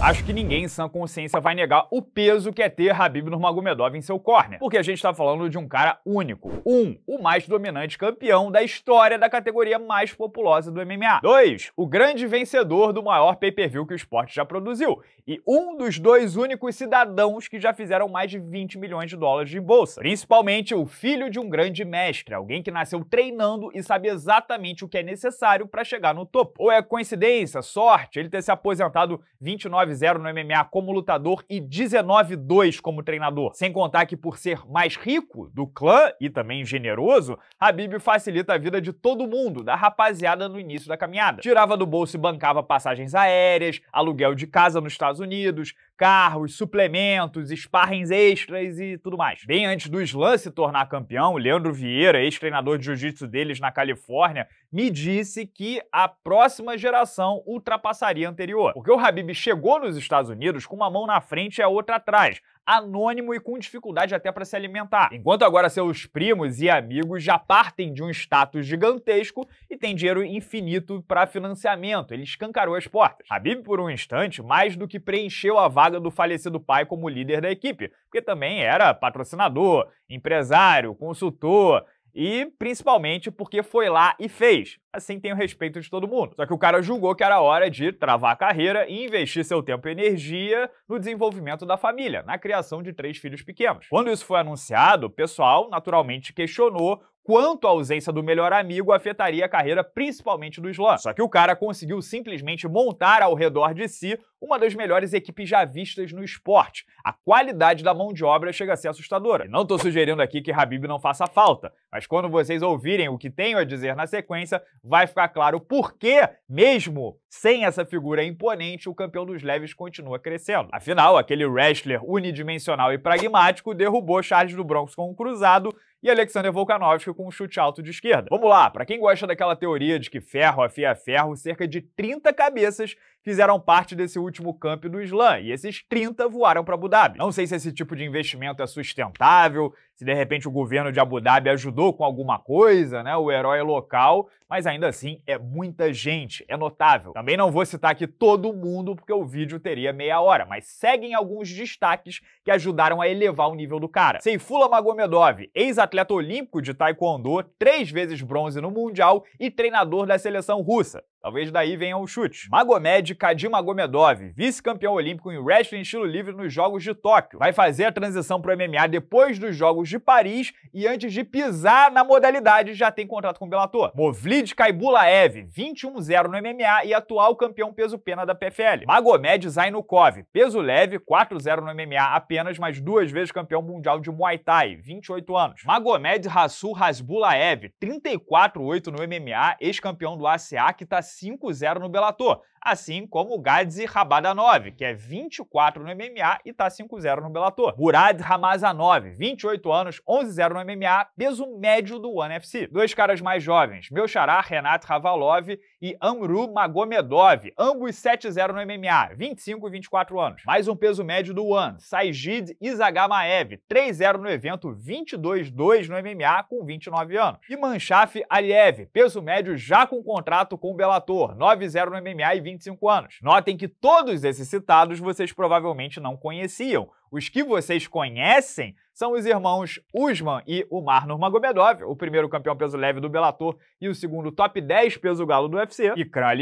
Acho que ninguém em sã consciência vai negar o peso que é ter Habib Nurmagomedov em seu corner, porque a gente está falando de um cara único. Um, o mais dominante campeão da história da categoria mais populosa do MMA. Dois, o grande vencedor do maior pay-per-view que o esporte já produziu e um dos dois únicos cidadãos que já fizeram mais de 20 milhões de dólares de bolsa. Principalmente o filho de um grande mestre, alguém que nasceu treinando e sabe exatamente o que é necessário para chegar no topo. Ou é coincidência, sorte, ele ter se aposentado 29 9-0 no MMA como lutador e 19-2 como treinador. Sem contar que, por ser mais rico do clã e também generoso, Habib facilita a vida de todo mundo, da rapaziada no início da caminhada. Tirava do bolso e bancava passagens aéreas, aluguel de casa nos Estados Unidos, carros, suplementos, sparrings extras e tudo mais. Bem antes do Islã se tornar campeão, Leandro Vieira, ex-treinador de jiu-jitsu deles na Califórnia, me disse que a próxima geração ultrapassaria a anterior. Porque o Habib chegou nos Estados Unidos com uma mão na frente e a outra atrás, anônimo e com dificuldade até para se alimentar. Enquanto agora seus primos e amigos já partem de um status gigantesco e têm dinheiro infinito para financiamento, ele escancarou as portas. Habib, por um instante, mais do que preencheu a vaga do falecido pai como líder da equipe, porque também era patrocinador, empresário, consultor e principalmente porque foi lá e fez. Assim tem o respeito de todo mundo. Só que o cara julgou que era hora de travar a carreira e investir seu tempo e energia no desenvolvimento da família, na criação de três filhos pequenos. Quando isso foi anunciado, o pessoal naturalmente questionou quanto a ausência do melhor amigo afetaria a carreira principalmente do Islã. Só que o cara conseguiu simplesmente montar ao redor de si uma das melhores equipes já vistas no esporte. A qualidade da mão de obra chega a ser assustadora. E não estou sugerindo aqui que Habib não faça falta, mas quando vocês ouvirem o que tenho a dizer na sequência, vai ficar claro por que, mesmo sem essa figura imponente, o campeão dos leves continua crescendo. Afinal, aquele wrestler unidimensional e pragmático derrubou Charles do Bronx com um cruzado e Alexander Volkanovski com um chute alto de esquerda. Vamos lá, para quem gosta daquela teoria de que ferro afia ferro, cerca de 30 cabeças fizeram parte desse último camp do Islã, e esses 30 voaram para Abu Dhabi. Não sei se esse tipo de investimento é sustentável, se de repente o governo de Abu Dhabi ajudou com alguma coisa, né, o herói local, mas ainda assim é muita gente, é notável. Também não vou citar aqui todo mundo porque o vídeo teria meia hora, mas seguem alguns destaques que ajudaram a elevar o nível do cara. Seifullah Magomedov, ex-atleta olímpico de taekwondo, três vezes bronze no mundial e treinador da seleção russa. Talvez daí venha o chute. Magomed Kadimagomedov, vice-campeão olímpico em wrestling estilo livre nos Jogos de Tóquio, vai fazer a transição para o MMA depois dos Jogos de Paris e antes de pisar na modalidade já tem contrato com o Bellator. Movlid Kaibulaev, 21-0 no MMA e atual campeão peso-pena da PFL. Magomed Zainukov, peso leve, 4-0 no MMA apenas, mas duas vezes campeão mundial de Muay Thai, 28 anos. Magomed Rasul Hasbulaev, 34-8 no MMA, ex-campeão do ACA que está 5-0 no Bellator, assim como Gadzi Rabadanov, que é 24 no MMA e tá 5-0 no Bellator. Murad Ramazanov, 28 anos, 11-0 no MMA, peso médio do One FC. Dois caras mais jovens, meu xará Renat Ravalov e Amru Magomedov, ambos 7-0 no MMA, 25 e 24 anos. Mais um peso médio do One, Saijid Izagamaev, 3-0 no evento, 22-2 no MMA com 29 anos. E Manchaf Aliev, peso médio já com contrato com o Bellator ator, 9-0 no MMA e 25 anos. Notem que todos esses citados vocês provavelmente não conheciam. Os que vocês conhecem são os irmãos Usman e Umar Nurmagomedov, o primeiro campeão peso leve do Bellator e o segundo top 10 peso galo do UFC, e Kral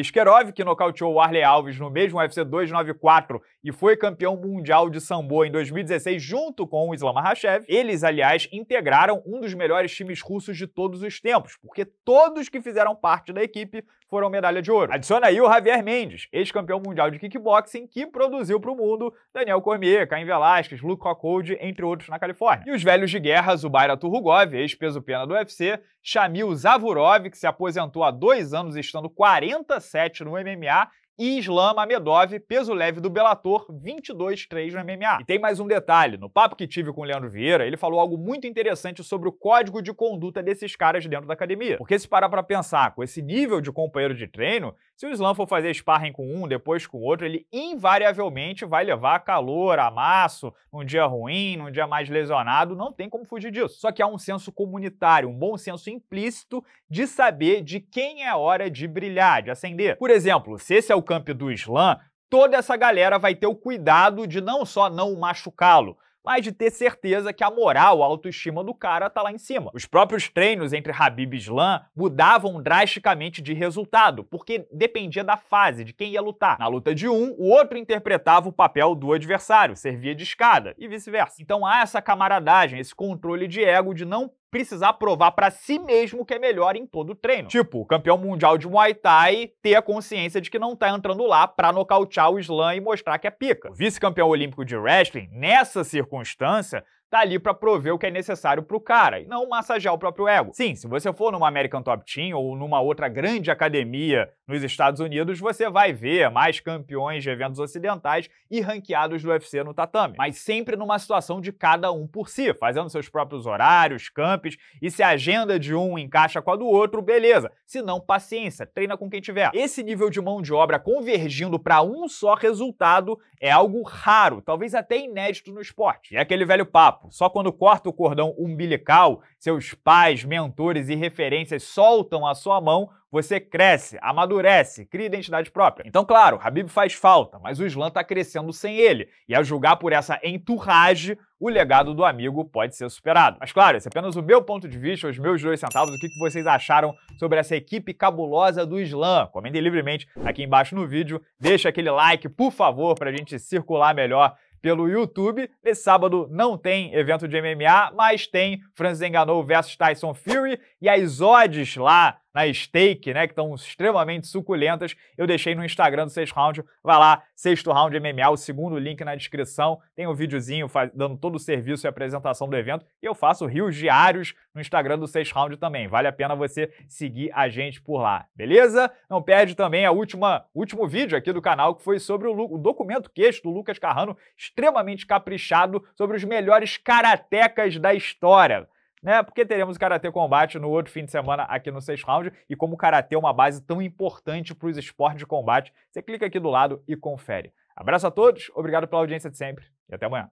que nocauteou o Arley Alves no mesmo UFC 294 e foi campeão mundial de sambo em 2016 junto com o Islam Makhachev. Eles, aliás, integraram um dos melhores times russos de todos os tempos, porque todos que fizeram parte da equipe foram medalha de ouro. Adiciona aí o Javier Mendes, ex-campeão mundial de kickboxing, que produziu para o mundo Daniel Cormier, Caim Velasquez, Luke Rockhold, entre outros na Califórnia. Califórnia. E os velhos de guerra, Zubaira Turrugov, ex-peso pena do UFC, Shamil Zavurov, que se aposentou há dois anos estando 47 no MMA, e Islam Amedov, peso leve do Bellator, 22-3 no MMA. E tem mais um detalhe, no papo que tive com o Leandro Vieira, ele falou algo muito interessante sobre o código de conduta desses caras dentro da academia. Porque se parar pra pensar, com esse nível de companheiro de treino, se o Islam for fazer sparring com um, depois com outro, ele invariavelmente vai levar calor, amasso, um dia ruim, num dia mais lesionado, não tem como fugir disso. Só que há um senso comunitário, um bom senso implícito de saber de quem é hora de brilhar, de acender. Por exemplo, se esse é o do Islã, toda essa galera vai ter o cuidado de não só não machucá-lo, mas de ter certeza que a moral, a autoestima do cara tá lá em cima. Os próprios treinos entre Habib e Islam mudavam drasticamente de resultado, porque dependia da fase, de quem ia lutar. Na luta de um, o outro interpretava o papel do adversário, servia de escada, e vice-versa. Então há essa camaradagem, esse controle de ego de não precisar provar para si mesmo que é melhor em todo o treino. Tipo, o campeão mundial de Muay Thai ter a consciência de que não tá entrando lá para nocautear o slam e mostrar que é pica. O vice-campeão olímpico de wrestling, nessa circunstância, tá ali para prover o que é necessário pro cara e não massagear o próprio ego. Sim, se você for numa American Top Team ou numa outra grande academia nos Estados Unidos, você vai ver mais campeões de eventos ocidentais e ranqueados do UFC no tatame, mas sempre numa situação de cada um por si, fazendo seus próprios horários, campos e se a agenda de um encaixa com a do outro, beleza. Se não, paciência, treina com quem tiver. Esse nível de mão de obra convergindo para um só resultado é algo raro, talvez até inédito no esporte. É aquele velho papo papo. Só quando corta o cordão umbilical, seus pais, mentores e referências soltam a sua mão, você cresce, amadurece, cria identidade própria. Então, claro, Habib faz falta, mas o Islã está crescendo sem ele. E a julgar por essa enturragem, o legado do amigo pode ser superado. Mas claro, esse é apenas o meu ponto de vista, os meus dois centavos, o que vocês acharam sobre essa equipe cabulosa do Islã. Comentem livremente aqui embaixo no vídeo, deixa aquele like, por favor, para a gente circular melhor pelo YouTube. Nesse sábado não tem evento de MMA, mas tem Francis enganou versus Tyson Fury e as odds lá na steak, né, que estão extremamente suculentas, eu deixei no Instagram do Sexto Round. Vai lá, Sexto Round MMA, o segundo link na descrição. Tem um videozinho dando todo o serviço e apresentação do evento. E eu faço rios diários no Instagram do Sexto Round também. Vale a pena você seguir a gente por lá, beleza? Não perde também a última último vídeo aqui do canal, que foi sobre o, o documento queixo do Lucas Carrano, extremamente caprichado sobre os melhores karatecas da história né? Porque teremos Karatê Combate no outro fim de semana aqui no Seis Round. E como o Karatê é uma base tão importante para os esportes de combate, você clica aqui do lado e confere. Abraço a todos, obrigado pela audiência de sempre e até amanhã.